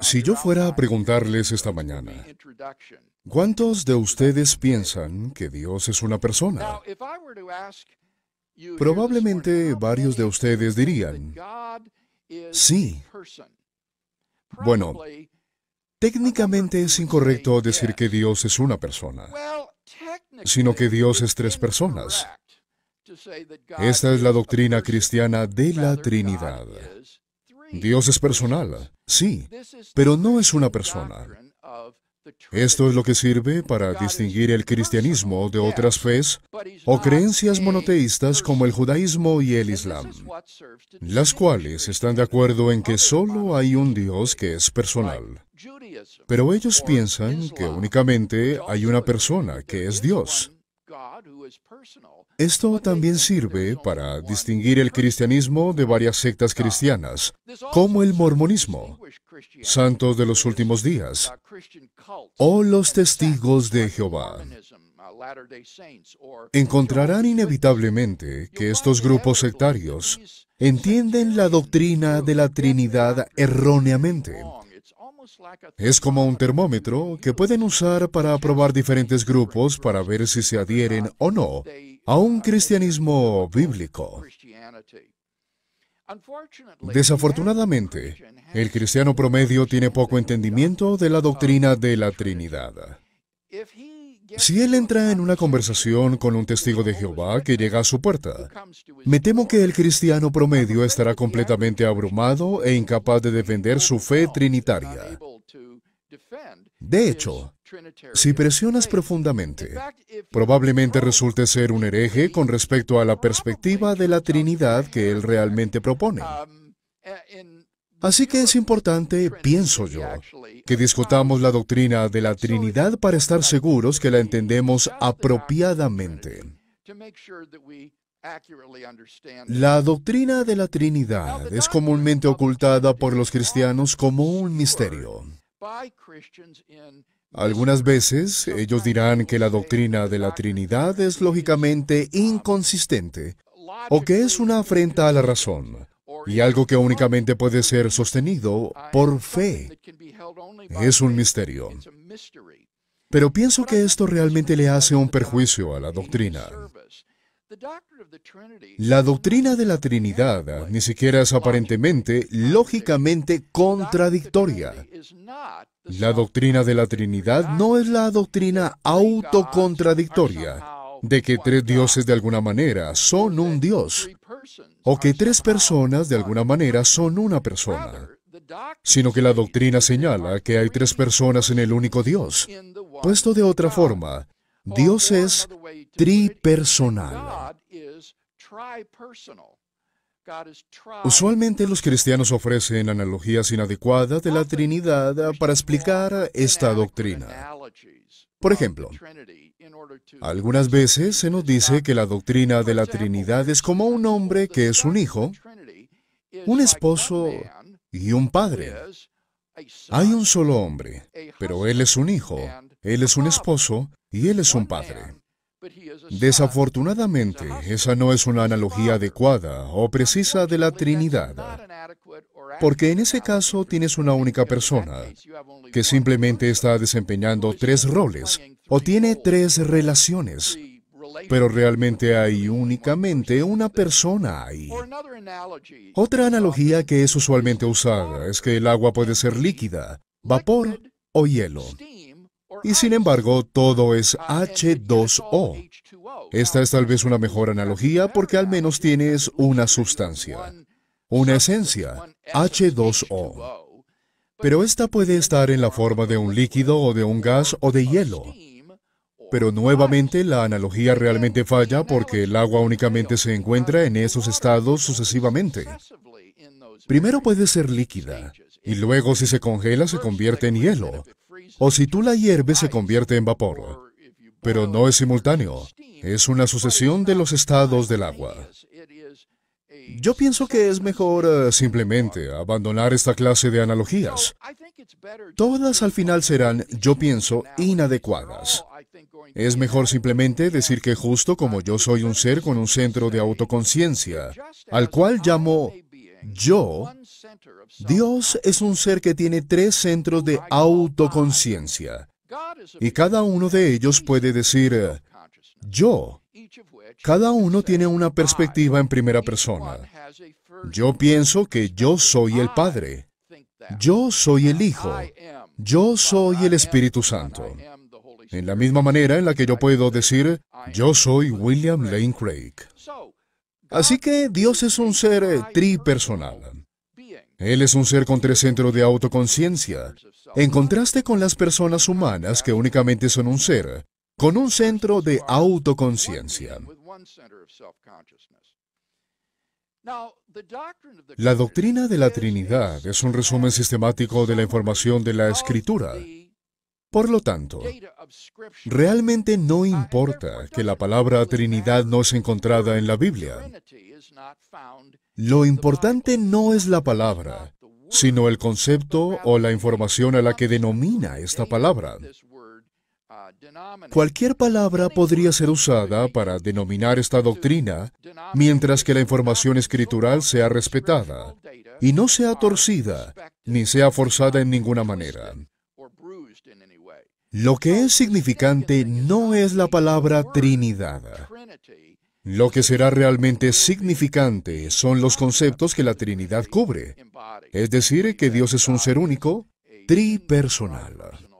Si yo fuera a preguntarles esta mañana, ¿cuántos de ustedes piensan que Dios es una persona? Probablemente varios de ustedes dirían, sí. Bueno, técnicamente es incorrecto decir que Dios es una persona, sino que Dios es tres personas. Esta es la doctrina cristiana de la Trinidad. Dios es personal. Sí, pero no es una persona. Esto es lo que sirve para distinguir el cristianismo de otras fes o creencias monoteístas como el judaísmo y el islam, las cuales están de acuerdo en que solo hay un Dios que es personal. Pero ellos piensan que únicamente hay una persona que es Dios. Esto también sirve para distinguir el cristianismo de varias sectas cristianas, como el mormonismo, santos de los últimos días, o los testigos de Jehová. Uh, Encontrarán inevitablemente que estos grupos sectarios entienden la doctrina de la Trinidad erróneamente es como un termómetro que pueden usar para probar diferentes grupos para ver si se adhieren o no a un cristianismo bíblico. Desafortunadamente, el cristiano promedio tiene poco entendimiento de la doctrina de la Trinidad. Si él entra en una conversación con un testigo de Jehová que llega a su puerta, me temo que el cristiano promedio estará completamente abrumado e incapaz de defender su fe trinitaria. De hecho, si presionas profundamente, probablemente resulte ser un hereje con respecto a la perspectiva de la Trinidad que él realmente propone. Así que es importante, pienso yo, que discutamos la doctrina de la Trinidad para estar seguros que la entendemos apropiadamente. La doctrina de la Trinidad es comúnmente ocultada por los cristianos como un misterio. Algunas veces ellos dirán que la doctrina de la Trinidad es lógicamente inconsistente o que es una afrenta a la razón y algo que únicamente puede ser sostenido por fe. Es un misterio. Pero pienso que esto realmente le hace un perjuicio a la doctrina. La doctrina de la Trinidad ni siquiera es aparentemente, lógicamente contradictoria. La doctrina de la Trinidad no es la doctrina autocontradictoria de que tres dioses de alguna manera son un dios, o que tres personas de alguna manera son una persona, sino que la doctrina señala que hay tres personas en el único Dios. Puesto de otra forma, Dios es tripersonal. Usualmente los cristianos ofrecen analogías inadecuadas de la Trinidad para explicar esta doctrina. Por ejemplo, algunas veces se nos dice que la doctrina de la Trinidad es como un hombre que es un hijo, un esposo y un padre. Hay un solo hombre, pero él es un hijo, él es un esposo y él es un padre. Desafortunadamente, esa no es una analogía adecuada o precisa de la Trinidad. Porque en ese caso tienes una única persona que simplemente está desempeñando tres roles o tiene tres relaciones, pero realmente hay únicamente una persona ahí. Otra analogía que es usualmente usada es que el agua puede ser líquida, vapor o hielo. Y sin embargo, todo es H2O. Esta es tal vez una mejor analogía porque al menos tienes una sustancia una esencia, H2O. Pero esta puede estar en la forma de un líquido o de un gas o de hielo. Pero nuevamente la analogía realmente falla porque el agua únicamente se encuentra en esos estados sucesivamente. Primero puede ser líquida, y luego si se congela se convierte en hielo, o si tú la hierves se convierte en vapor. Pero no es simultáneo, es una sucesión de los estados del agua. Yo pienso que es mejor eh, simplemente abandonar esta clase de analogías. Todas al final serán, yo pienso, inadecuadas. Es mejor simplemente decir que justo como yo soy un ser con un centro de autoconciencia, al cual llamo yo, Dios es un ser que tiene tres centros de autoconciencia. Y cada uno de ellos puede decir, eh, yo cada uno tiene una perspectiva en primera persona. Yo pienso que yo soy el Padre. Yo soy el Hijo. Yo soy el Espíritu Santo. En la misma manera en la que yo puedo decir, yo soy William Lane Craig. Así que Dios es un ser eh, tripersonal. Él es un ser con tres centros de autoconciencia, en contraste con las personas humanas que únicamente son un ser, con un centro de autoconciencia. La doctrina de la Trinidad es un resumen sistemático de la información de la Escritura. Por lo tanto, realmente no importa que la palabra Trinidad no es encontrada en la Biblia. Lo importante no es la palabra, sino el concepto o la información a la que denomina esta palabra. Cualquier palabra podría ser usada para denominar esta doctrina mientras que la información escritural sea respetada y no sea torcida ni sea forzada en ninguna manera. Lo que es significante no es la palabra Trinidad. Lo que será realmente significante son los conceptos que la Trinidad cubre, es decir, que Dios es un ser único, tripersonal.